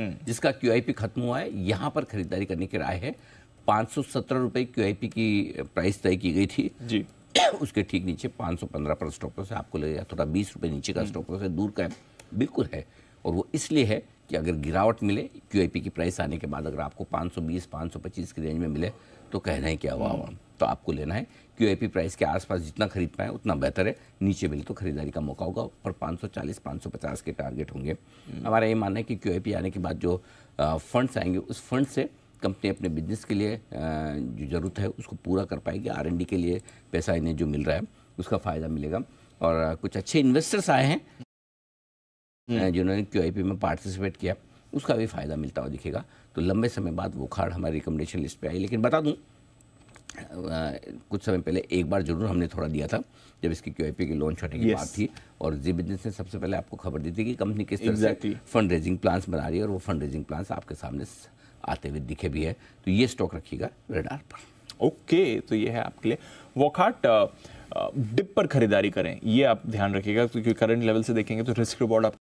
हम्म। जिसका क्यू खत्म हुआ है यहाँ पर खरीदारी करने की राय है पाँच सौ सत्रह रुपये क्यू की प्राइस तय की गई थी जी उसके ठीक नीचे 515 पर स्टॉप से आपको लगेगा थोड़ा बीस रुपये नीचे का हम्म। स्टॉप से दूर का है बिल्कुल है और वो इसलिए है कि अगर गिरावट मिले क्यू की प्राइस आने के बाद अगर आपको 520 525 की रेंज में मिले तो कहना है क्या हुआ हुआ हम्म। तो आपको लेना है क्यू प्राइस के आसपास जितना खरीद पाए उतना बेहतर है नीचे मिले तो खरीदारी का मौका होगा पर 540 550 के टारगेट होंगे हम्म। हमारा ये मानना है कि क्यू आने के बाद जो फंड्स आएंगे उस फंड से कंपनी अपने बिजनेस के लिए जो ज़रूरत है उसको पूरा कर पाएगी आर के लिए पैसा इन्हें जो मिल रहा है उसका फ़ायदा मिलेगा और कुछ अच्छे इन्वेस्टर्स आए हैं हम्म। जिन्होंने क्यू में पार्टिसिपेट किया उसका भी फ़ायदा मिलता हुआ दिखेगा तो लंबे समय बाद वो खाड़ हमारी रिकमेंडेशन लिस्ट पे आई लेकिन बता दूं कुछ समय पहले एक बार जरूर हमने थोड़ा दिया था जब इसकी क्यू की लॉन्च होने की yes. बात थी और जी बिजनेस ने सबसे पहले आपको खबर दी थी कि कंपनी किस तरह exactly. से फंड रेजिंग प्लान्स बना रही है और वो फंड रेजिंग प्लान्स आपके सामने आते हुए दिखे भी है तो ये स्टॉक रखिएगा रेडार पर ओके okay, तो ये है आपके लिए वॉकहाट डिप पर खरीदारी करें ये आप ध्यान रखिएगा क्योंकि करंट लेवल से देखेंगे तो रिस्क रिवॉर्ड आप